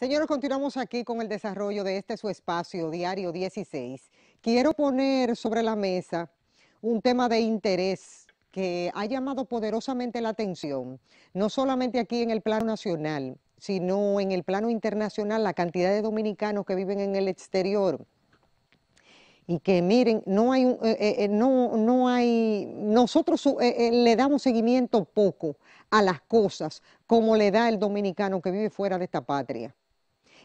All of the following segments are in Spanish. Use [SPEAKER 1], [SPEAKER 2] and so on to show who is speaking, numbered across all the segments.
[SPEAKER 1] Señores, continuamos aquí con el desarrollo de este su espacio, Diario 16. Quiero poner sobre la mesa un tema de interés que ha llamado poderosamente la atención, no solamente aquí en el plano nacional, sino en el plano internacional, la cantidad de dominicanos que viven en el exterior. Y que miren, no hay, eh, eh, no, no hay, nosotros eh, le damos seguimiento poco a las cosas como le da el dominicano que vive fuera de esta patria.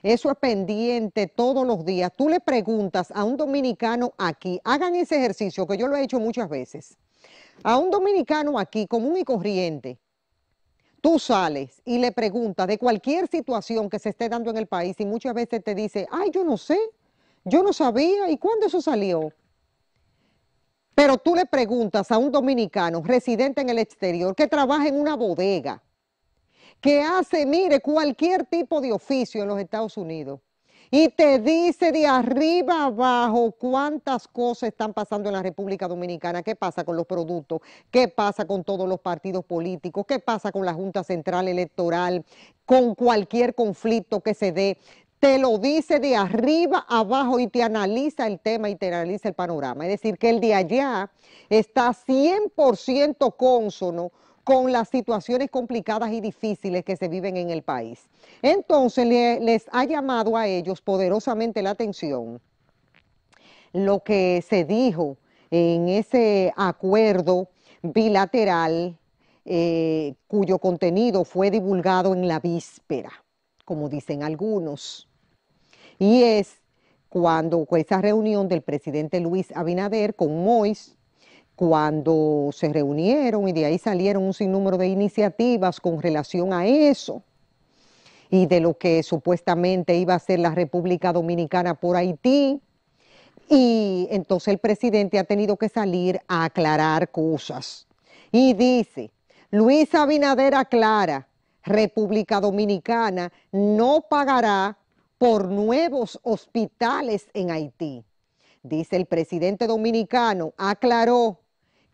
[SPEAKER 1] Eso es pendiente todos los días. Tú le preguntas a un dominicano aquí, hagan ese ejercicio que yo lo he hecho muchas veces. A un dominicano aquí, común y corriente, tú sales y le preguntas de cualquier situación que se esté dando en el país y muchas veces te dice, ay, yo no sé, yo no sabía, ¿y cuándo eso salió? Pero tú le preguntas a un dominicano residente en el exterior que trabaja en una bodega, que hace, mire, cualquier tipo de oficio en los Estados Unidos y te dice de arriba abajo cuántas cosas están pasando en la República Dominicana, qué pasa con los productos, qué pasa con todos los partidos políticos, qué pasa con la Junta Central Electoral, con cualquier conflicto que se dé. Te lo dice de arriba abajo y te analiza el tema y te analiza el panorama. Es decir, que el de allá está 100% cónsono con las situaciones complicadas y difíciles que se viven en el país. Entonces les ha llamado a ellos poderosamente la atención lo que se dijo en ese acuerdo bilateral eh, cuyo contenido fue divulgado en la víspera, como dicen algunos. Y es cuando esa reunión del presidente Luis Abinader con Mois, cuando se reunieron y de ahí salieron un sinnúmero de iniciativas con relación a eso y de lo que supuestamente iba a ser la República Dominicana por Haití. Y entonces el presidente ha tenido que salir a aclarar cosas. Y dice, Luis Abinader aclara, República Dominicana no pagará por nuevos hospitales en Haití. Dice el presidente dominicano, aclaró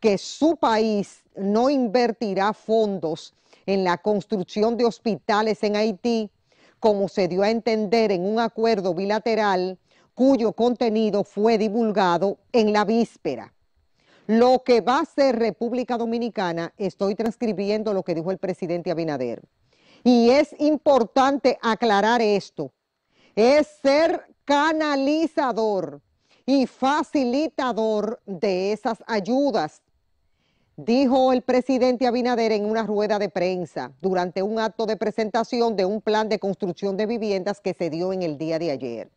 [SPEAKER 1] que su país no invertirá fondos en la construcción de hospitales en Haití, como se dio a entender en un acuerdo bilateral cuyo contenido fue divulgado en la víspera. Lo que va a ser República Dominicana, estoy transcribiendo lo que dijo el presidente Abinader. Y es importante aclarar esto, es ser canalizador y facilitador de esas ayudas dijo el presidente Abinader en una rueda de prensa durante un acto de presentación de un plan de construcción de viviendas que se dio en el día de ayer.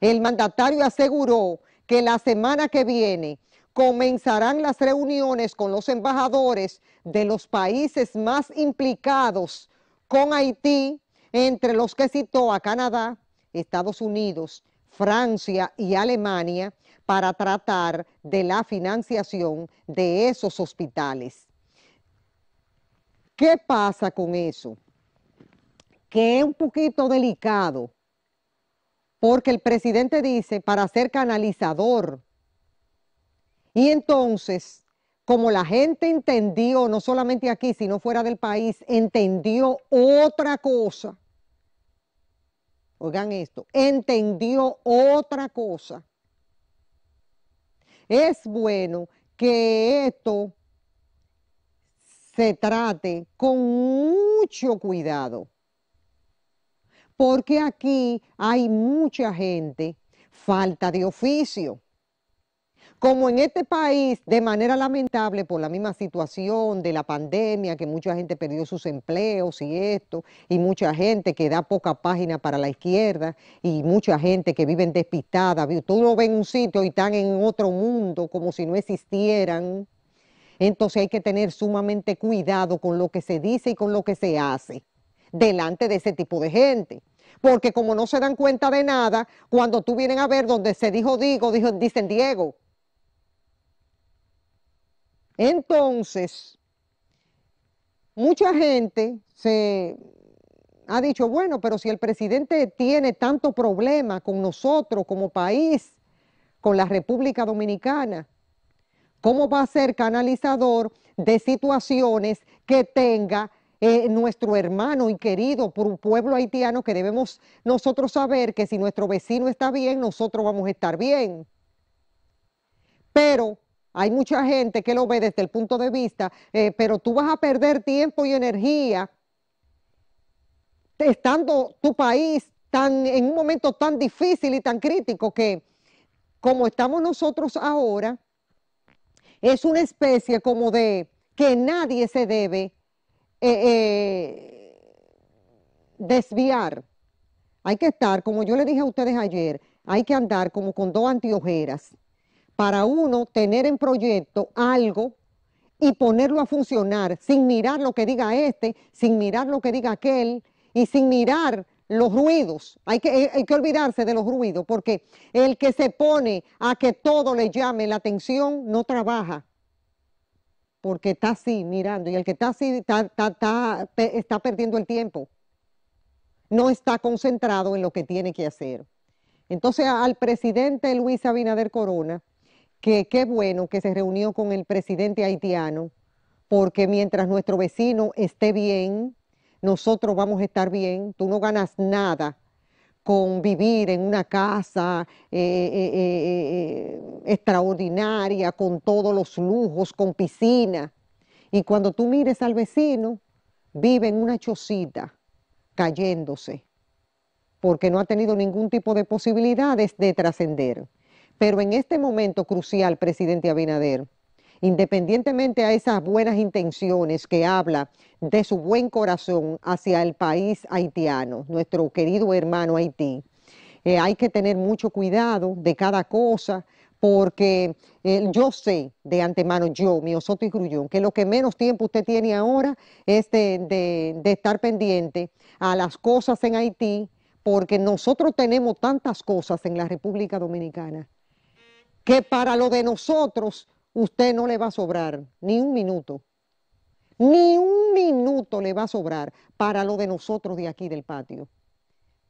[SPEAKER 1] El mandatario aseguró que la semana que viene comenzarán las reuniones con los embajadores de los países más implicados con Haití, entre los que citó a Canadá, Estados Unidos, Francia y Alemania, para tratar de la financiación de esos hospitales. ¿Qué pasa con eso? Que es un poquito delicado, porque el presidente dice para ser canalizador. Y entonces, como la gente entendió, no solamente aquí, sino fuera del país, entendió otra cosa. Oigan esto, entendió otra cosa es bueno que esto se trate con mucho cuidado, porque aquí hay mucha gente falta de oficio como en este país, de manera lamentable, por la misma situación de la pandemia, que mucha gente perdió sus empleos y esto, y mucha gente que da poca página para la izquierda, y mucha gente que vive despistada, tú lo ven en un sitio y están en otro mundo como si no existieran. Entonces hay que tener sumamente cuidado con lo que se dice y con lo que se hace delante de ese tipo de gente. Porque como no se dan cuenta de nada, cuando tú vienen a ver donde se dijo digo, dijo, dicen Diego. Entonces, mucha gente se ha dicho, bueno, pero si el presidente tiene tanto problema con nosotros como país, con la República Dominicana, ¿cómo va a ser canalizador de situaciones que tenga eh, nuestro hermano y querido pueblo haitiano que debemos nosotros saber que si nuestro vecino está bien, nosotros vamos a estar bien? Pero hay mucha gente que lo ve desde el punto de vista, eh, pero tú vas a perder tiempo y energía estando tu país en un momento tan difícil y tan crítico que como estamos nosotros ahora, es una especie como de que nadie se debe eh, eh, desviar. Hay que estar, como yo le dije a ustedes ayer, hay que andar como con dos antiojeras para uno tener en proyecto algo y ponerlo a funcionar sin mirar lo que diga este, sin mirar lo que diga aquel y sin mirar los ruidos. Eh, hay que, olvidarse de los ruidos porque el que se pone a que todo le llame la atención no trabaja porque está así mirando y el que está así está, está perdiendo el tiempo. No está concentrado en lo que tiene que hacer. Entonces al presidente Luis Abinader Corona que qué bueno que se reunió con el presidente haitiano, porque mientras nuestro vecino esté bien, nosotros vamos a estar bien, tú no ganas nada con vivir en una casa eh, eh, eh, extraordinaria, con todos los lujos, con piscina. Y cuando tú mires al vecino, vive en una chocita, cayéndose, porque no ha tenido ningún tipo de posibilidades de trascender. Pero en este momento crucial, presidente Abinader, independientemente a esas buenas intenciones que habla de su buen corazón hacia el país haitiano, nuestro querido hermano Haití, eh, hay que tener mucho cuidado de cada cosa, porque eh, yo sé de antemano, yo, mi Osoto y Grullón, que lo que menos tiempo usted tiene ahora es de estar pendiente a las cosas en Haití, porque nosotros tenemos tantas cosas en la República Dominicana que para lo de nosotros usted no le va a sobrar ni un minuto. Ni un minuto le va a sobrar para lo de nosotros de aquí del patio.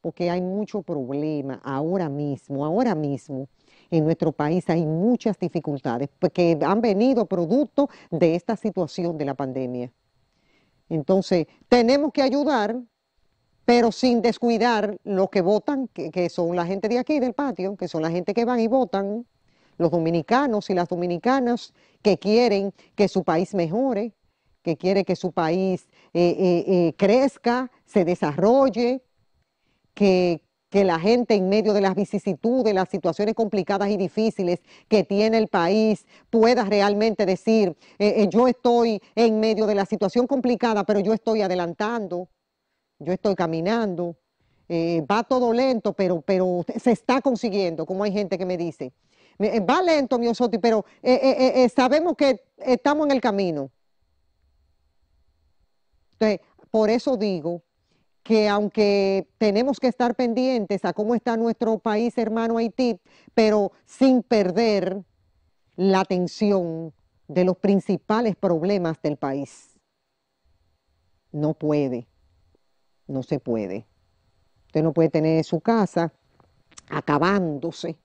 [SPEAKER 1] Porque hay mucho problema ahora mismo, ahora mismo. En nuestro país hay muchas dificultades que han venido producto de esta situación de la pandemia. Entonces, tenemos que ayudar, pero sin descuidar los que votan, que, que son la gente de aquí, del patio, que son la gente que van y votan los dominicanos y las dominicanas que quieren que su país mejore, que quiere que su país eh, eh, eh, crezca, se desarrolle, que, que la gente en medio de las vicisitudes, las situaciones complicadas y difíciles que tiene el país, pueda realmente decir, yo estoy en medio de la situación complicada, pero yo estoy adelantando, yo estoy caminando. va todo lento, pero, pero se está consiguiendo, como hay gente que me dice. Eh, va lento, mi Osoti, pero eh, eh, sabemos que estamos en el camino. por eso digo que aunque tenemos que estar pendientes a cómo está nuestro país hermano Haití, pero sin perder la atención de los principales problemas del país. No puede, no se puede. Usted no puede tener su casa acabándose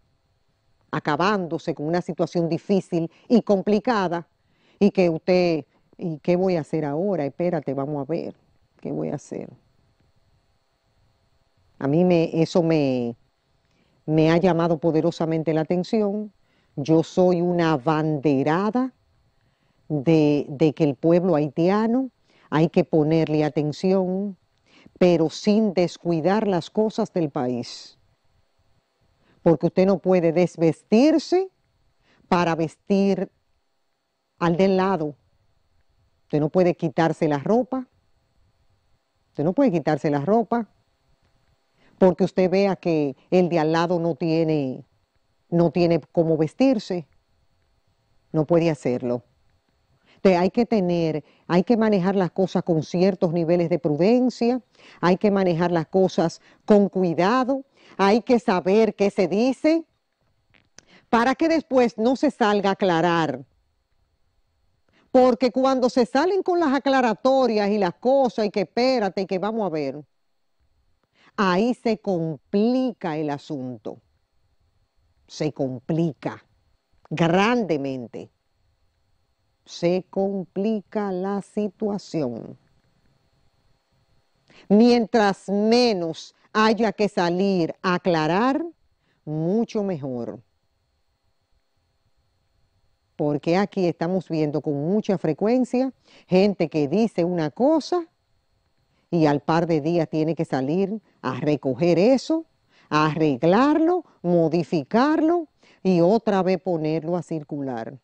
[SPEAKER 1] acabándose con una situación difícil y complicada y que usted, ¿y qué voy a hacer ahora? Espérate, vamos a ver, ¿qué voy a hacer? A mí me, eso me, ha llamado poderosamente la atención. Yo soy una banderada de que el pueblo haitiano hay que ponerle atención, pero sin descuidar las cosas del país porque usted no puede desvestirse para vestir al del lado. Usted no puede quitarse la ropa. Usted no puede quitarse la ropa porque usted vea que el de al lado no tiene no tiene cómo vestirse. No puede hacerlo hay que tener, hay que manejar las cosas con ciertos niveles de prudencia, hay que manejar las cosas con cuidado, hay que saber qué se dice para que después no se salga a aclarar. Porque cuando se salen con las aclaratorias y las cosas y que espérate y que vamos a ver, ahí se complica el asunto. Se complica grandemente se complica la situación. Mientras menos haya que salir a aclarar, mucho mejor. Porque aquí estamos viendo con mucha frecuencia gente que dice una cosa y al par de días tiene que salir a recoger eso, a arreglarlo, modificarlo y otra vez ponerlo a circular.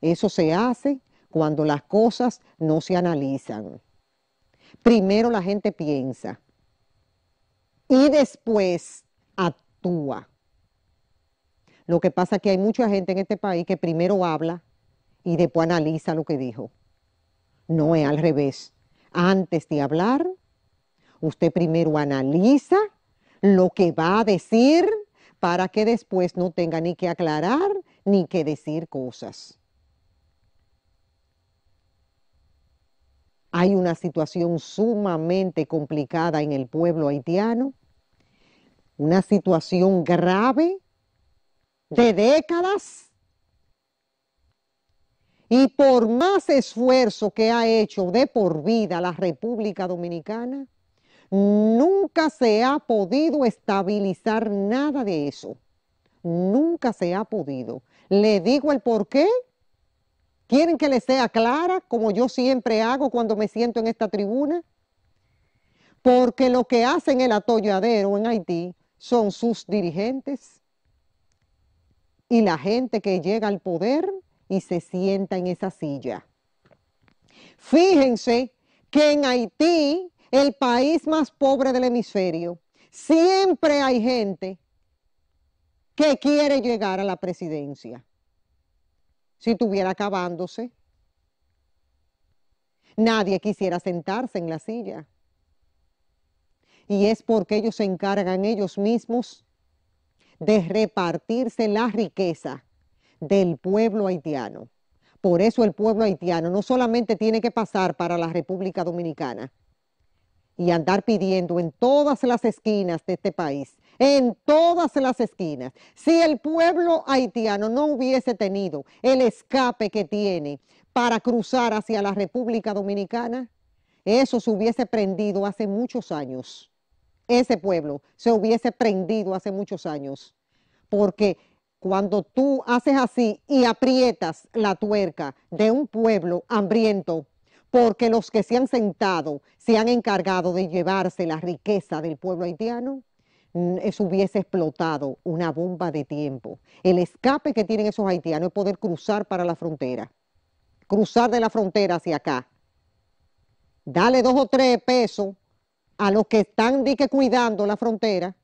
[SPEAKER 1] Eso se hace cuando las cosas no se analizan. Primero la gente piensa y después actúa. Lo que pasa es que hay mucha gente en este país que primero habla y después analiza lo que dijo. No es al revés. Antes de hablar, usted primero analiza lo que va a decir para que después no tenga ni que aclarar ni que decir cosas. Hay una situación sumamente complicada en el pueblo haitiano, una situación grave de décadas. Y por más esfuerzo que ha hecho de por vida la República Dominicana, nunca se ha podido estabilizar nada de eso. Nunca se ha podido. Le digo el porqué. ¿Quieren que les sea clara, como yo siempre hago cuando me siento en esta tribuna? Porque lo que hacen el atolladero en Haití son sus dirigentes y la gente que llega al poder y se sienta en esa silla. Fíjense que en Haití, el país más pobre del hemisferio, siempre hay gente que quiere llegar a la presidencia si estuviera acabándose. Nadie quisiera sentarse en la silla. Y es porque ellos se encargan ellos mismos de repartirse la riqueza del pueblo haitiano. Por eso el pueblo haitiano no solamente tiene que pasar para la República Dominicana, y andar pidiendo en todas las esquinas de este país, en todas las esquinas. Si el pueblo haitiano no hubiese tenido el escape que tiene para cruzar hacia la República Dominicana, eso se hubiese prendido hace muchos años. Ese pueblo se hubiese prendido hace muchos años. Porque cuando tú haces así y aprietas la tuerca de un pueblo hambriento, porque los que se han sentado, se han encargado de llevarse la riqueza del pueblo haitiano, mm, eso hubiese explotado una bomba de tiempo. El escape que tienen esos haitianos es poder cruzar para la frontera, cruzar de la frontera hacia acá. Dale dos o tres pesos a los que están cuidando la frontera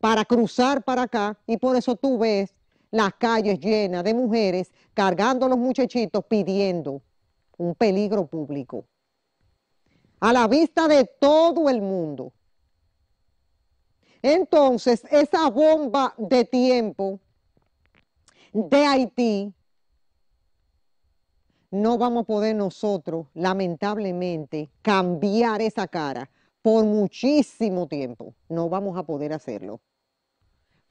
[SPEAKER 1] para cruzar para acá y por eso tú ves las calles llenas de mujeres cargando a los muchachitos pidiendo un peligro público, a la vista de todo el mundo. Entonces, esa bomba de tiempo de Haití, no vamos a poder nosotros, lamentablemente, cambiar esa cara por muchísimo tiempo. No vamos a poder hacerlo.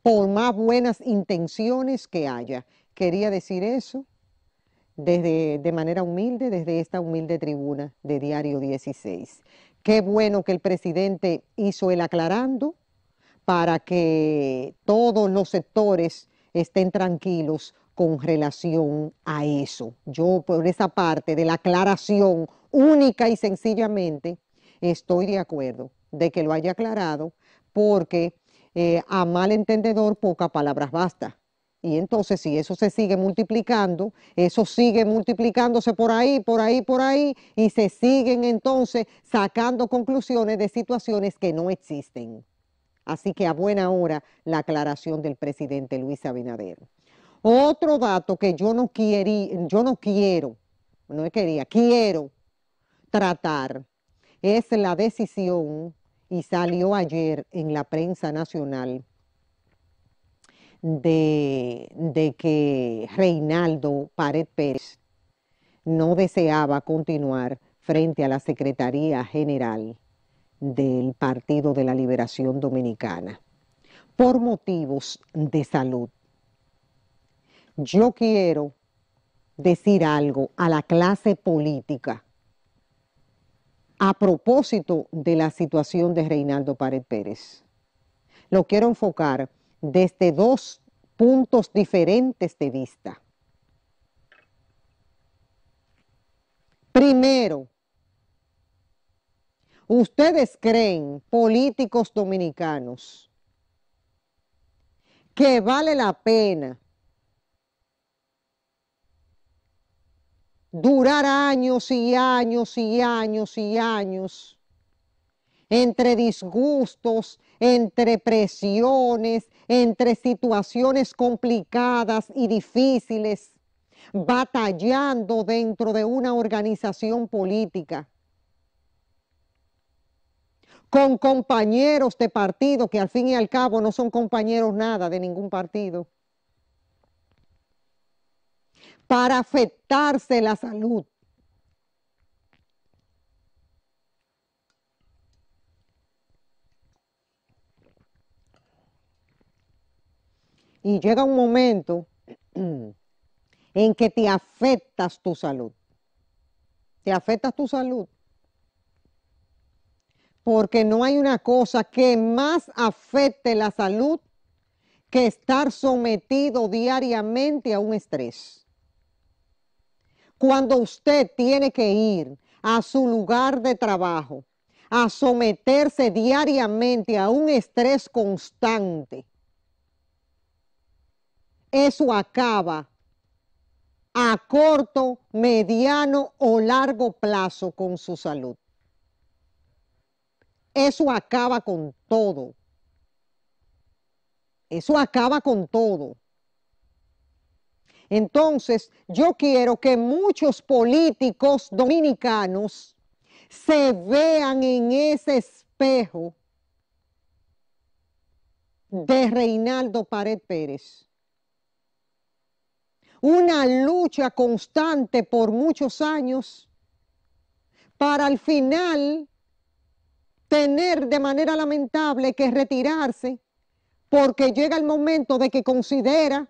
[SPEAKER 1] Por más buenas intenciones que haya. Quería decir eso desde, de manera humilde desde esta humilde tribuna de Diario 16. Qué bueno que el presidente hizo el aclarando para que todos los sectores estén tranquilos con relación a eso. Yo por esa parte de la aclaración única y sencillamente estoy de acuerdo de que lo haya aclarado porque eh, a mal entendedor pocas palabras basta. Y entonces si eso se sigue multiplicando, eso sigue multiplicándose por ahí, por ahí, por ahí, y se siguen entonces sacando conclusiones de situaciones que no existen. Así que a buena hora la aclaración del presidente Luis Abinader. Otro dato que yo no, quierí, yo no quiero, no quería, quiero tratar es la decisión, y salió ayer en la prensa nacional, de, que Reinaldo Pared Pérez no deseaba continuar frente a la Secretaría General del Partido de la Liberación Dominicana por motivos de salud. Yo quiero decir algo a la clase política a propósito de la situación de Reinaldo Pared Pérez. Lo quiero enfocar desde dos puntos diferentes de vista. Primero, ¿ustedes creen, políticos dominicanos, que vale la pena durar años y años y años y años entre disgustos, entre presiones, entre situaciones complicadas y difíciles, batallando dentro de una organización política, con compañeros de partido que al fin y al cabo no son compañeros nada de ningún partido, para afectarse la salud Y llega un momento en que te afectas tu salud. Te afectas tu salud. Porque no hay una cosa que más afecte la salud que estar sometido diariamente a un estrés. Cuando usted tiene que ir a su lugar de trabajo, a someterse diariamente a un estrés constante, eso acaba a corto, mediano o largo plazo con su salud. Eso acaba con todo. Eso acaba con todo. Entonces, yo quiero que muchos políticos dominicanos se vean en ese espejo de Reinaldo Pared Pérez una lucha constante por muchos años para al final tener de manera lamentable que retirarse porque llega el momento de que considera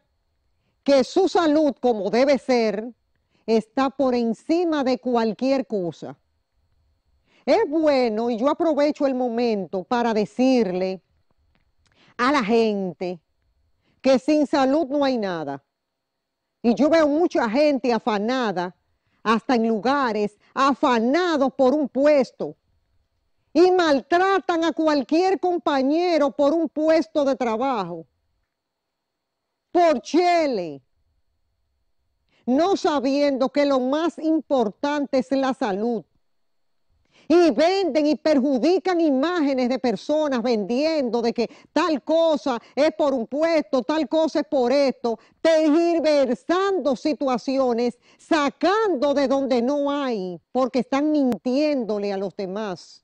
[SPEAKER 1] que su salud, como debe ser, está por encima de cualquier cosa. Es bueno, y yo aprovecho el momento para decirle a la gente que sin salud no hay nada. Y yo veo mucha gente afanada, hasta en lugares, afanados por un puesto. Y maltratan a cualquier compañero por un puesto de trabajo. Por chele. No sabiendo que lo más importante es la salud y venden y perjudican imágenes de personas vendiendo de que tal cosa es por un puesto, tal cosa es por esto, tergiversando situaciones, sacando de donde no hay, porque están mintiéndole a los demás.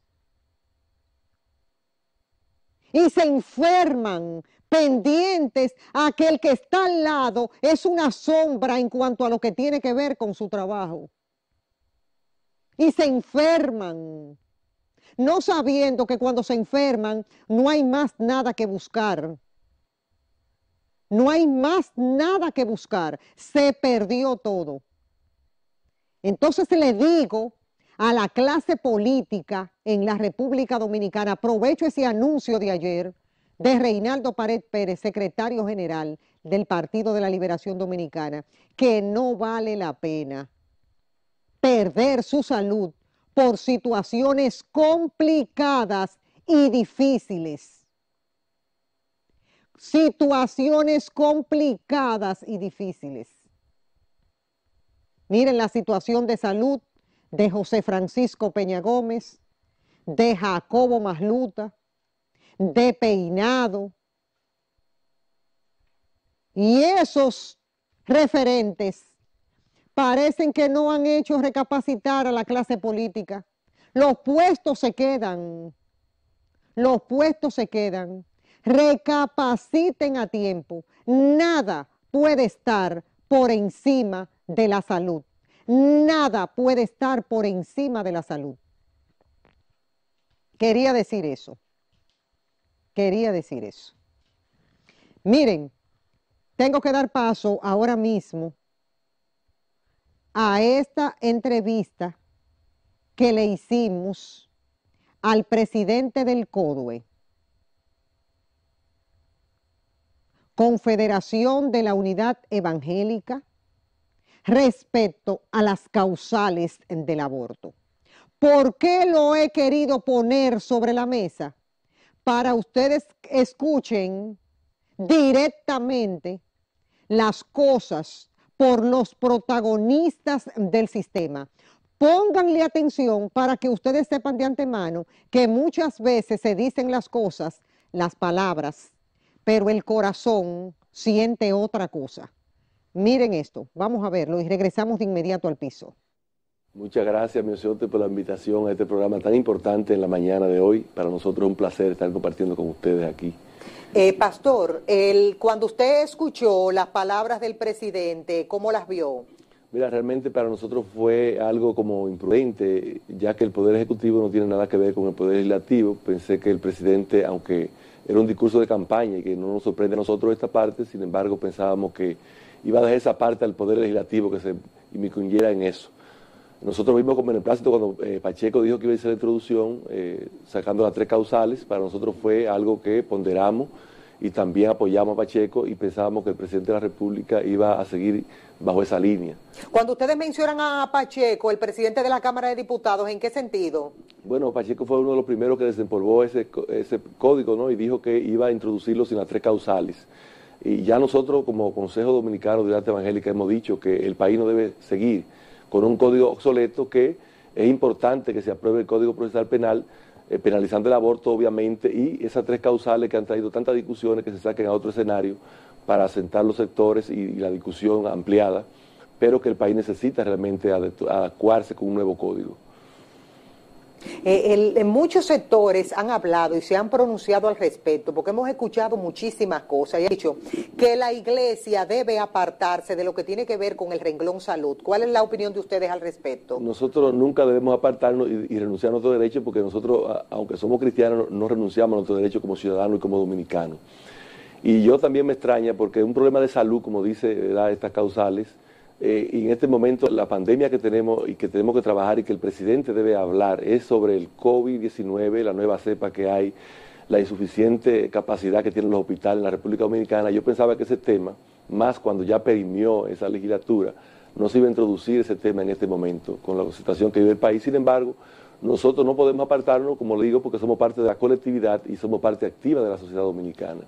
[SPEAKER 1] Y se enferman pendientes a que el que está al lado es una sombra en cuanto a lo que tiene que ver con su trabajo y se enferman, no sabiendo que cuando se enferman no hay más nada que buscar. No hay más nada que buscar. Se perdió todo. Entonces le digo a la clase política en la República Dominicana, aprovecho ese anuncio de ayer de Reinaldo Pared Pérez, secretario general del Partido de la Liberación Dominicana, que no vale la pena perder su salud por situaciones complicadas y difíciles. Situaciones complicadas y difíciles. Miren la situación de salud de José Francisco Peña Gómez, de Jacobo Masluta, de Peinado. Y esos referentes parecen que no han hecho recapacitar a la clase política. Los puestos se quedan, los puestos se quedan. Recapaciten a tiempo. Nada puede estar por encima de la salud. Nada puede estar por encima de la salud. Quería decir eso. Quería decir eso. Miren, tengo que dar paso ahora mismo a esta entrevista que le hicimos al presidente del CODUE, Confederación de la Unidad Evangélica, respecto a las causales del aborto. ¿Por qué lo he querido poner sobre la mesa? Para ustedes escuchen directamente las cosas por los protagonistas del sistema. Pónganle atención para que ustedes sepan de antemano que muchas veces se dicen las cosas, las palabras, pero el corazón siente otra cosa. Miren esto, vamos a verlo y regresamos de inmediato al piso.
[SPEAKER 2] Muchas gracias, mi señor, por la invitación a este programa tan importante en la mañana de hoy. Para nosotros es un placer estar compartiendo con ustedes aquí.
[SPEAKER 1] Eh, pastor, el, cuando usted escuchó las palabras del presidente, ¿cómo las vio?
[SPEAKER 2] Mira, realmente para nosotros fue algo como imprudente, ya que el Poder Ejecutivo no tiene nada que ver con el Poder Legislativo. Pensé que el presidente, aunque era un discurso de campaña y que no nos sorprende a nosotros esta parte, sin embargo pensábamos que iba a dejar esa parte al Poder Legislativo que se inmiscuyera en eso. Nosotros vimos con beneplácito cuando eh, Pacheco dijo que iba a hacer la introducción, eh, sacando las tres causales, para nosotros fue algo que ponderamos y también apoyamos a Pacheco y pensábamos que el presidente de la República iba a seguir bajo esa línea.
[SPEAKER 1] Cuando ustedes mencionan a Pacheco, el presidente de la Cámara de Diputados, ¿en qué sentido?
[SPEAKER 2] Bueno, Pacheco fue uno de los primeros que desempolvó ese, código ¿no? y dijo que iba a introducirlo sin las tres causales. Y ya nosotros como Consejo Dominicano de la Evangélica hemos dicho que el país no debe seguir con un código obsoleto que es importante que se apruebe el Código Procesal Penal, eh, penalizando el aborto, obviamente, y esas tres causales que han traído tantas discusiones que se saquen a otro escenario para asentar los sectores y la discusión ampliada, pero que el país necesita realmente adecuarse con un nuevo código.
[SPEAKER 1] Eh, en muchos sectores han hablado y se han pronunciado al respecto, porque hemos escuchado muchísimas cosas y han dicho que la iglesia debe apartarse de lo que tiene que ver con el renglón salud. ¿Cuál es la opinión de ustedes al respecto?
[SPEAKER 2] Nosotros nunca debemos apartarnos y, renunciar a nuestros derechos, porque nosotros, aunque somos cristianos, no renunciamos a nuestros derechos como ciudadanos y como dominicanos. Y yo también me extraña porque un problema de salud, como dice da estas causales, eh, y en este momento la pandemia que tenemos y que tenemos que trabajar y que el presidente debe hablar es sobre el COVID-19, la nueva cepa que hay, la insuficiente capacidad que tienen los hospitales en la República Dominicana. Yo pensaba que ese tema, más cuando ya perimió esa legislatura, no se iba a introducir ese tema en este momento con la situación que vive el país. Sin embargo, nosotros no podemos apartarnos, como le digo, porque somos parte de la colectividad y somos parte activa de la sociedad dominicana.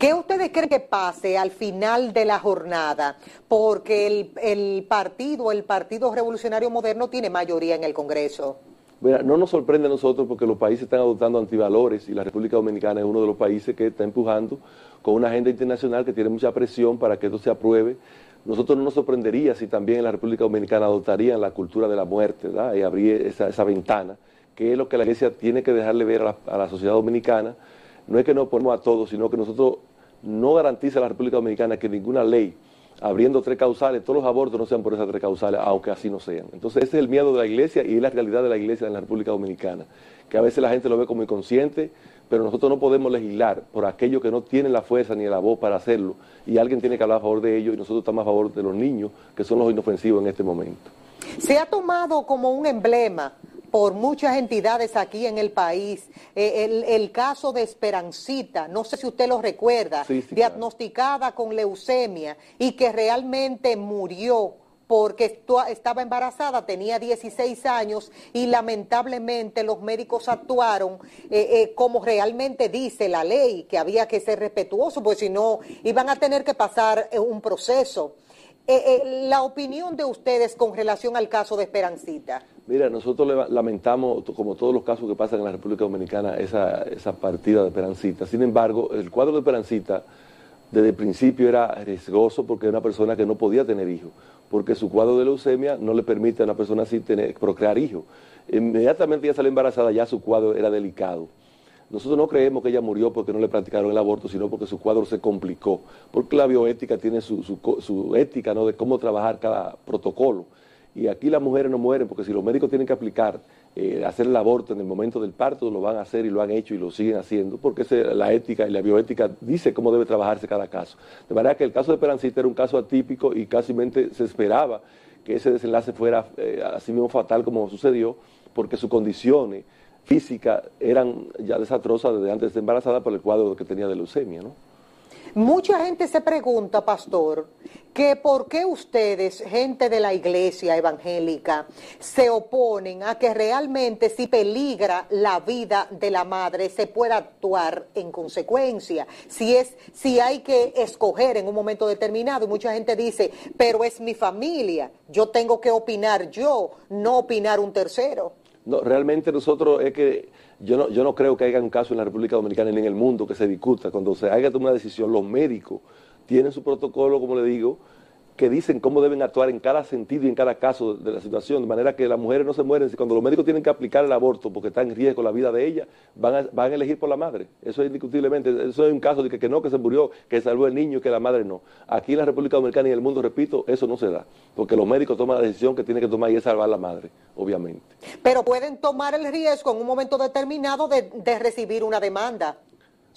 [SPEAKER 1] ¿Qué ustedes creen que pase al final de la jornada? Porque el, partido, el Partido Revolucionario Moderno, tiene mayoría en el Congreso.
[SPEAKER 2] no nos sorprende a nosotros porque los países están adoptando antivalores y la República Dominicana es uno de los países que está empujando con una agenda internacional que tiene mucha presión para que esto se apruebe. Nosotros no nos sorprendería si también en la República Dominicana adoptarían la cultura de la muerte y abrir esa, ventana, que es lo que la Iglesia tiene que dejarle ver a la sociedad dominicana no es que nos oponemos a todos, sino que nosotros no garantiza la República Dominicana que ninguna ley abriendo tres causales, todos los abortos no sean por esas tres causales, aunque así no sean. Entonces ese es el miedo de la iglesia y es la realidad de la iglesia en la República Dominicana, que a veces la gente lo ve como inconsciente, pero nosotros no podemos legislar por aquellos que no tienen la fuerza ni la voz para hacerlo, y alguien tiene que hablar a favor de ellos y nosotros estamos a favor de los niños, que son los inofensivos en este momento.
[SPEAKER 1] Se ha tomado como un emblema por muchas entidades aquí en el país. Eh, el, caso de Esperancita, no sé si usted lo recuerda, diagnosticada con leucemia y que realmente murió porque estaba embarazada, tenía 16 años y lamentablemente los médicos actuaron eh, eh, como realmente dice la ley, que había que ser respetuoso, porque si no iban a tener que pasar un proceso. Eh, eh, la opinión de ustedes con relación al caso de Esperancita.
[SPEAKER 2] Mira, nosotros lamentamos, como todos los casos que pasan en la República Dominicana, esa, esa partida de Esperancita. Sin embargo, el cuadro de Esperancita desde el principio era riesgoso porque era una persona que no podía tener hijos, porque su cuadro de leucemia no le permite a una persona así tener, procrear hijos. Inmediatamente ya salió embarazada, ya su cuadro era delicado. Nosotros no creemos que ella murió porque no le practicaron el aborto, sino porque su cuadro se complicó, porque la bioética tiene su, ética ¿no? de cómo trabajar cada protocolo. Y aquí las mujeres no mueren porque si los médicos tienen que aplicar, eh, hacer el aborto en el momento del parto, lo van a hacer y lo han hecho y lo siguen haciendo, porque la ética y la bioética dice cómo debe trabajarse cada caso. De manera que el caso de Perancita era un caso atípico y casi se esperaba que ese desenlace fuera eh, así mismo fatal como sucedió, porque sus condiciones física eran ya desastrosas desde antes de embarazada por el cuadro que tenía de leucemia, ¿no?
[SPEAKER 1] Mucha gente se pregunta, pastor, que por qué ustedes, gente de la iglesia evangélica, se oponen a que realmente si peligra la vida de la madre se pueda actuar en consecuencia, si es si hay que escoger en un momento determinado. Y Mucha gente dice, "Pero es mi familia, yo tengo que opinar yo, no opinar un tercero."
[SPEAKER 2] No, realmente nosotros es que yo no, yo no creo que haya un caso en la República Dominicana ni en el mundo que se discuta. Cuando se haya tomado una decisión, los médicos tienen su protocolo, como le digo, que dicen cómo deben actuar en cada sentido y en cada caso de la situación, de manera que las mujeres no se mueren. Si Cuando los médicos tienen que aplicar el aborto porque está en riesgo la vida de ella, van a, elegir por la madre. Eso es indiscutiblemente. Eso es un caso de que, no, que se murió, que salvó el niño y que la madre no. Aquí en la República Dominicana y en el mundo, repito, eso no se da, porque los médicos toman la decisión que tienen que tomar y es salvar a la madre, obviamente.
[SPEAKER 1] Pero pueden tomar el riesgo en un momento determinado de, de recibir una demanda.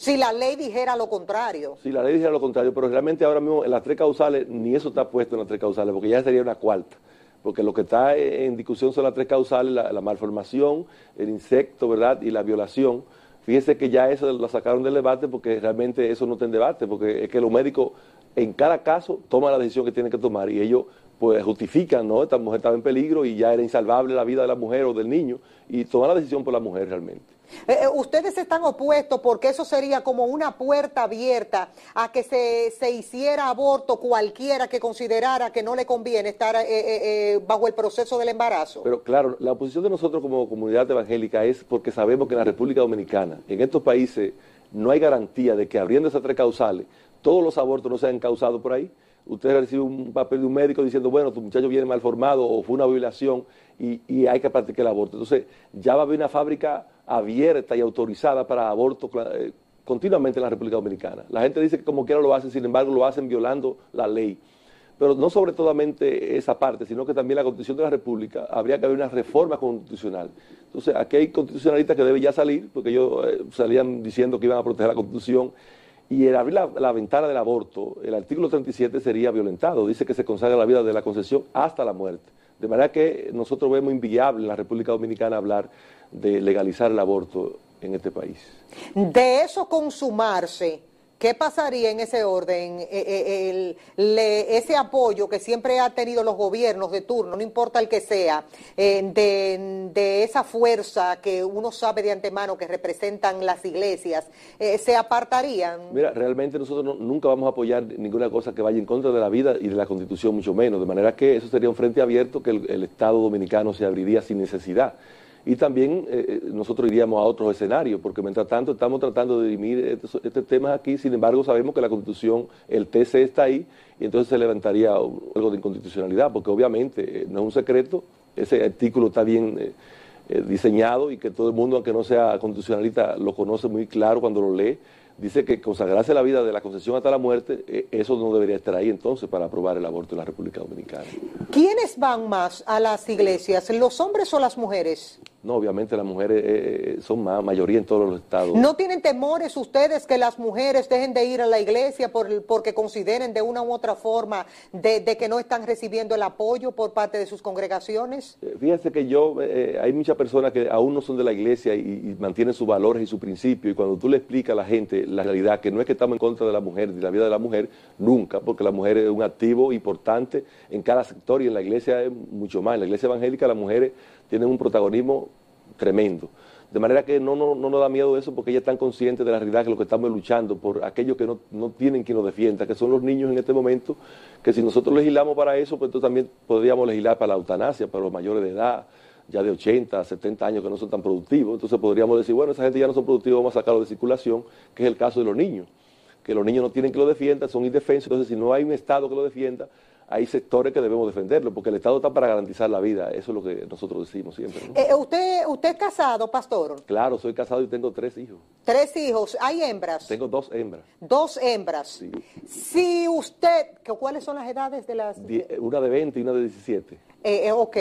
[SPEAKER 1] Si la ley dijera lo contrario.
[SPEAKER 2] Si la ley dijera lo contrario, pero realmente ahora mismo en las tres causales, ni eso está puesto en las tres causales, porque ya sería una cuarta. Porque lo que está en discusión son las tres causales, la, malformación, el insecto, ¿verdad? Y la violación. Fíjese que ya eso lo sacaron del debate porque realmente eso no está en debate, porque es que los médicos en cada caso toman la decisión que tienen que tomar y ellos pues justifican, ¿no? Esta mujer estaba en peligro y ya era insalvable la vida de la mujer o del niño y toman la decisión por la mujer realmente.
[SPEAKER 1] Eh, eh, ustedes están opuestos porque eso sería como una puerta abierta a que se, hiciera aborto cualquiera que considerara que no le conviene estar eh, bajo el proceso del embarazo.
[SPEAKER 2] Pero claro, la oposición de nosotros como comunidad evangélica es porque sabemos que en la República Dominicana, en estos países, no hay garantía de que abriendo esas tres causales, todos los abortos no sean causados por ahí. Usted recibe un papel de un médico diciendo, bueno, tu muchacho viene mal formado o fue una violación y hay que practicar el aborto. Entonces, ya va a haber una fábrica abierta y autorizada para aborto eh, continuamente en la República Dominicana. La gente dice que como quiera lo hacen, sin embargo lo hacen violando la ley. Pero no sobre todo esa parte, sino que también la Constitución de la República, habría que haber una reforma constitucional. Entonces, aquí hay constitucionalistas que deben ya salir, porque ellos eh, salían diciendo que iban a proteger la Constitución, y el abrir la, la, ventana del aborto, el artículo 37 sería violentado. Dice que se consagra la vida de la concesión hasta la muerte. De manera que nosotros vemos inviable en la República Dominicana hablar de legalizar el aborto en este país.
[SPEAKER 1] De eso consumarse, ¿qué pasaría en ese orden? Eh, eh, eh, ese apoyo que siempre ha tenido los gobiernos de turno, no importa el que sea, de, esa fuerza que uno sabe de antemano que representan las iglesias, ¿se apartarían?
[SPEAKER 2] Mira, realmente nosotros nunca vamos a apoyar ninguna cosa que vaya en contra de la vida y de la Constitución, mucho menos. De manera que eso sería un frente abierto que el Estado dominicano se abriría sin necesidad. Y también eh, eh, nosotros iríamos a otros escenarios, porque mientras tanto estamos tratando de dirimir este, este tema aquí, sin embargo sabemos que la Constitución, el TC está ahí, y entonces se levantaría algo de inconstitucionalidad, porque obviamente eh, no es un secreto, ese artículo está bien diseñado y que todo el mundo, aunque no sea constitucionalista, lo conoce muy claro cuando lo lee, dice que consagrarse la vida de la concesión hasta la muerte, eh, eso no debería estar ahí entonces para aprobar el aborto en la República Dominicana.
[SPEAKER 1] ¿Quiénes van más a las iglesias, los hombres o las mujeres?
[SPEAKER 2] No, obviamente las mujeres eh, eh, son más, mayoría en todos los estados.
[SPEAKER 1] ¿No tienen temores ustedes que las mujeres dejen de ir a la iglesia por, porque consideren de una u otra forma de, que no están recibiendo el apoyo por parte de sus congregaciones?
[SPEAKER 2] fíjense que yo, hay muchas personas que aún no son de la iglesia y, y mantienen sus valores y su principio, y cuando tú le explicas a la gente la realidad, que no es que estamos en contra de la mujer, de la vida de la mujer, nunca, porque la mujer es un activo importante en cada sector y en la iglesia es mucho más. En la iglesia evangélica las mujeres tienen un protagonismo tremendo. De manera que no, nos da miedo eso porque ellas están conscientes de la realidad que lo que estamos luchando por aquellos que no, tienen quien nos defienda, que son los niños en este momento, que si nosotros legislamos para eso, pues entonces también podríamos legislar para la eutanasia, para los mayores de edad, ya de 80, 70 años que no son tan productivos. Entonces podríamos decir, bueno, esa gente ya no son productivos, vamos a sacarlo de circulación, que es el caso de los niños, que los niños no tienen que lo defiendan, son indefensos. Entonces, si no hay un Estado que lo defienda, hay sectores que debemos defenderlo, porque el Estado está para garantizar la vida, eso es lo que nosotros decimos siempre.
[SPEAKER 1] Eh, ¿Usted usted es casado, pastor?
[SPEAKER 2] Claro, soy casado y tengo tres hijos.
[SPEAKER 1] ¿Tres hijos? ¿Hay
[SPEAKER 2] hembras? Tengo dos hembras. ¿Dos hembras? Sí.
[SPEAKER 1] Si usted, ¿cuáles son las edades de las...?
[SPEAKER 2] una de 20 y una de 17. Eh,
[SPEAKER 1] eh, ok.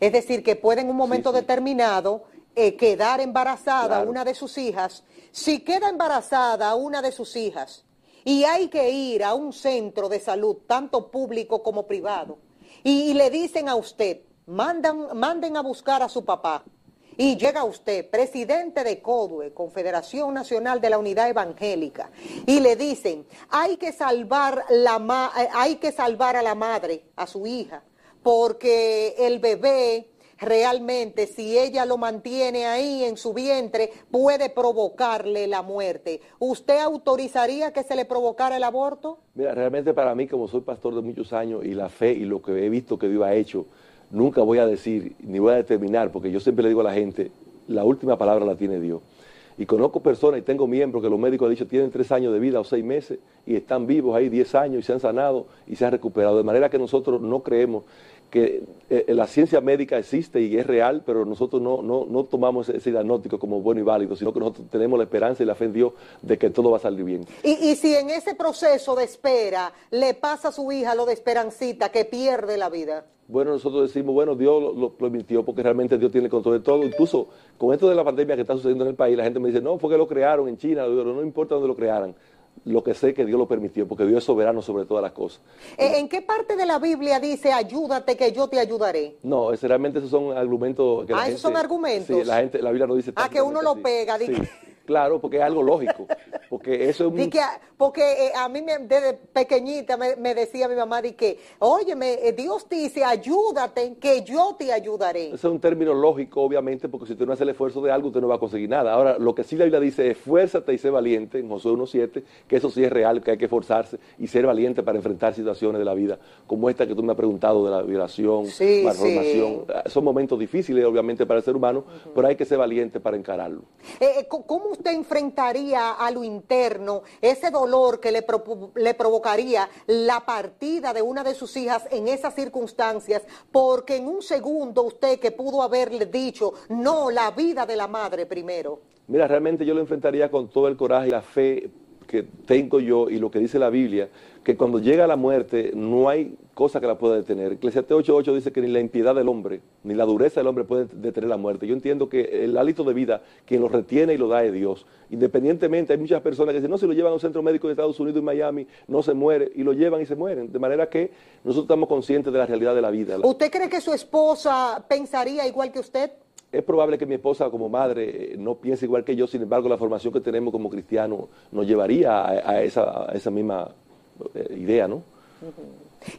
[SPEAKER 1] Es decir, que puede en un momento determinado eh, quedar embarazada una de sus hijas. Si queda embarazada una de sus hijas y hay que ir a un centro de salud, tanto público como privado, y, le dicen a usted, mandan, manden a buscar a su papá. Y llega usted, presidente de CODUE, Confederación Nacional de la Unidad Evangélica, y le dicen, hay que salvar, la hay que salvar a la madre, a su hija, porque el bebé realmente si ella lo mantiene ahí en su vientre puede provocarle la muerte. ¿Usted autorizaría que se le provocara el aborto?
[SPEAKER 2] Mira, realmente para mí como soy pastor de muchos años y la fe y lo que he visto que Dios ha hecho, nunca voy a decir ni voy a determinar, porque yo siempre le digo a la gente, la última palabra la tiene Dios. Y conozco personas y tengo miembros que los médicos han dicho tienen tres años de vida o seis meses y están vivos ahí diez años y se han sanado y se han recuperado. De manera que nosotros no creemos que eh, eh, la ciencia médica existe y es real, pero nosotros no, no, tomamos ese diagnóstico como bueno y válido, sino que nosotros tenemos la esperanza y la fe en Dios de que todo va a salir bien.
[SPEAKER 1] Y, y si en ese proceso de espera le pasa a su hija lo de esperancita, que pierde la vida.
[SPEAKER 2] Bueno, nosotros decimos, bueno, Dios lo, permitió porque realmente Dios tiene el control de todo. Incluso con esto de la pandemia que está sucediendo en el país, la gente me dice, no, fue que lo crearon en China, no, no importa dónde lo crearan lo que sé que Dios lo permitió, porque Dios es soberano sobre todas las cosas. Eh,
[SPEAKER 1] ¿En qué parte de la Biblia dice ayúdate que yo te ayudaré?
[SPEAKER 2] No, realmente esos son argumentos que ah, esos son argumentos. Sí, la Biblia no dice. Ah, que uno lo pega. claro, porque es algo lógico. Porque eso es a,
[SPEAKER 1] porque eh, a mí me, desde pequeñita me, decía mi mamá de que, óyeme, eh, Dios te dice, ayúdate, que yo te ayudaré. Ese
[SPEAKER 2] es un término lógico, obviamente, porque si tú no haces el esfuerzo de algo, tú no va a conseguir nada. Ahora, lo que sí la Biblia dice, esfuérzate y sé valiente, en Josué 1.7, que eso sí es real, que hay que esforzarse y ser valiente para enfrentar situaciones de la vida, como esta que tú me has preguntado de la violación, formación. Ah, son momentos difíciles, obviamente, para el ser humano, pero hay que ser valiente para encararlo.
[SPEAKER 1] Eh, ¿Cómo usted enfrentaría a lo interno? ese dolor que le, le provocaría la partida de una de sus hijas en esas circunstancias, porque en un segundo usted que pudo haberle dicho, no, la vida de la madre primero.
[SPEAKER 2] Mira, realmente yo lo enfrentaría con todo el coraje y la fe que tengo yo y lo que dice la Biblia, que cuando llega la muerte no hay cosa que la pueda detener. Eclesiastes 8.8 dice que ni la impiedad del hombre, ni la dureza del hombre puede detener la muerte. Yo entiendo que el hálito de vida, quien lo retiene y lo da es Dios. Independientemente, hay muchas personas que dicen, no, si lo llevan a un centro médico de Estados Unidos y Miami, no se muere, y lo llevan y se mueren. De manera que nosotros estamos conscientes de la realidad de la vida. ¿Usted
[SPEAKER 1] cree que su esposa pensaría igual que usted?
[SPEAKER 2] es probable que mi esposa como madre eh, no piense igual que yo, sin embargo la formación que tenemos como cristiano nos llevaría a, esa, misma eh, idea, ¿no?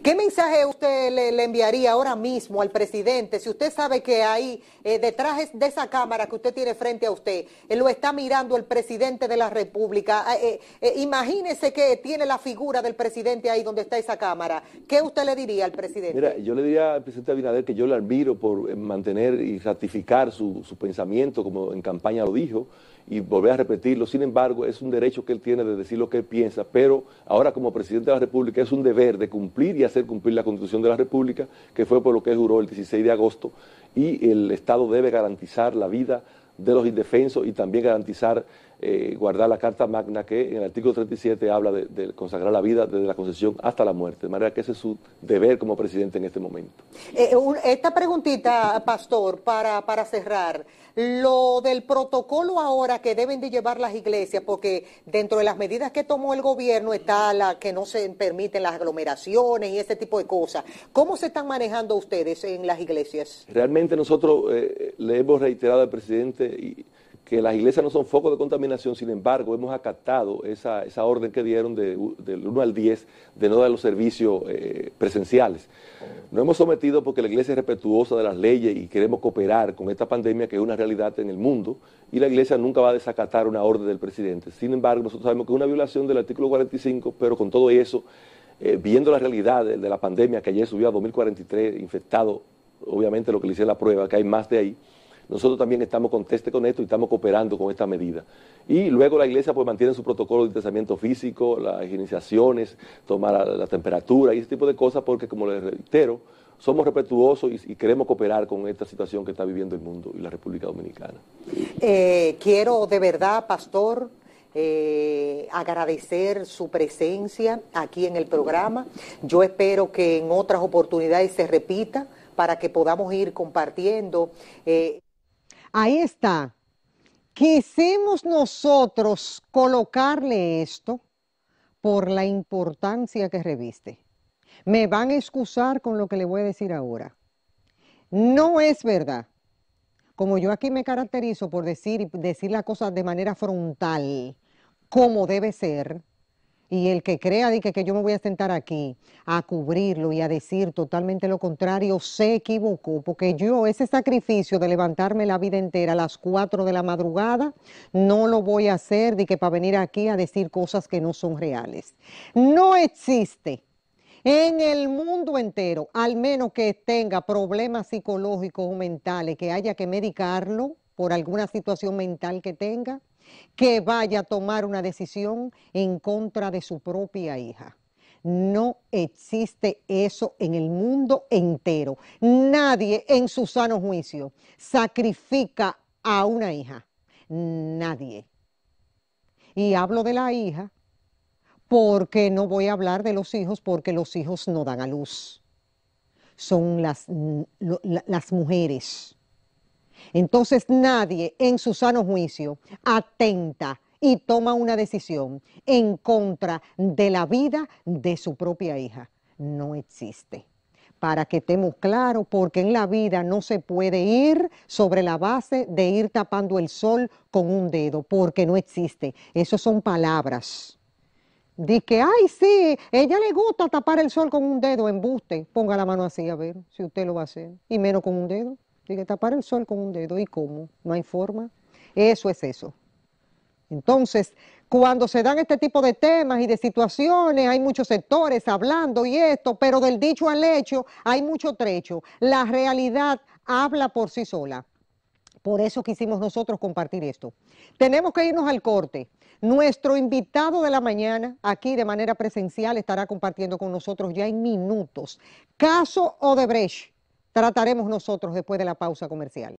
[SPEAKER 1] ¿Qué mensaje usted le, enviaría ahora mismo al presidente si usted sabe que ahí, eh, detrás de esa cámara que usted tiene frente a usted, eh, lo está mirando el presidente de la República? Eh, imagínese que tiene la figura del presidente ahí donde está esa cámara. ¿Qué usted le diría al presidente? Mira,
[SPEAKER 2] yo le diría al presidente Abinader que yo le admiro por mantener y ratificar su, su pensamiento, como en campaña lo dijo y volver a repetirlo. Sin embargo, es un derecho que él tiene de decir lo que piensa, pero ahora como presidente de la República es un deber de cumplir y hacer cumplir la Constitución de la República, que fue por lo que juró el 16 de agosto, y el Estado debe garantizar la vida de los indefensos y también garantizar, eh, guardar la Carta Magna que en el artículo 37 habla de, consagrar la vida desde la concesión hasta la muerte. De manera que ese es su deber como presidente en este momento.
[SPEAKER 1] Eh, esta preguntita, Pastor, para, para cerrar. Lo del protocolo ahora que deben de llevar las iglesias, porque dentro de las medidas que tomó el gobierno está la que no se permiten las aglomeraciones y ese tipo de cosas. ¿Cómo se están manejando ustedes en las iglesias?
[SPEAKER 2] Realmente nosotros eh, le hemos reiterado al presidente y que las iglesias no son focos de contaminación, sin embargo, hemos acatado esa, orden que dieron del 1 al 10 de no dar los servicios eh, presenciales. No hemos sometido porque la iglesia es respetuosa de las leyes y queremos cooperar con esta pandemia que es una realidad en el mundo y la iglesia nunca va a desacatar una orden del presidente. Sin embargo, nosotros sabemos que es una violación del artículo 45, pero con todo eso, eh, viendo la realidad de, la pandemia que ayer subió a 2043 infectado, obviamente lo que le hice la prueba, que hay más de ahí, nosotros también estamos conteste con esto y estamos cooperando con esta medida. Y luego la iglesia pues mantiene su protocolo de distanciamiento físico, las iniciaciones, tomar la, temperatura y ese tipo de cosas porque como les reitero, somos respetuosos y, queremos cooperar con esta situación que está viviendo el mundo y la República Dominicana.
[SPEAKER 1] Eh, quiero de verdad, pastor, eh, agradecer su presencia aquí en el programa. Yo espero que en otras oportunidades se repita para que podamos ir compartiendo. Eh, Ahí está. Quisimos nosotros colocarle esto por la importancia que reviste. Me van a excusar con lo que le voy a decir ahora. No es verdad. Como yo aquí me caracterizo por decir, decir las cosas de manera frontal, como debe ser, y el que crea que, yo me voy a sentar aquí a cubrirlo y a decir totalmente lo contrario, se equivocó, porque yo ese sacrificio de levantarme la vida entera a las 4 de la madrugada, no lo voy a hacer de que para venir aquí a decir cosas que no son reales. No existe en el mundo entero, al menos que tenga problemas psicológicos o mentales, que haya que medicarlo por alguna situación mental que tenga, que vaya a tomar una decisión en contra de su propia hija. No existe eso en el mundo entero. Nadie en su sano juicio sacrifica a una hija. Nadie. Y hablo de la hija porque no voy a hablar de los hijos porque los hijos no dan a luz. Son las, las mujeres entonces nadie en su sano juicio atenta y toma una decisión en contra de la vida de su propia hija. No existe. Para que estemos claros, porque en la vida no se puede ir sobre la base de ir tapando el sol con un dedo, porque no existe. Eso son palabras. Dice que, ay, sí, ella le gusta tapar el sol con un dedo, embuste. Ponga la mano así, a ver, si usted lo va a hacer, y menos con un dedo que tapar el sol con un dedo, ¿y cómo? No hay forma. Eso es eso. Entonces, cuando se dan este tipo de temas y de situaciones, hay muchos sectores hablando y esto, pero del dicho al hecho hay mucho trecho. La realidad habla por sí sola. Por eso quisimos nosotros compartir esto. Tenemos que irnos al corte. Nuestro invitado de la mañana, aquí de manera presencial, estará compartiendo con nosotros ya en minutos. Caso Odebrecht trataremos nosotros después de la pausa comercial.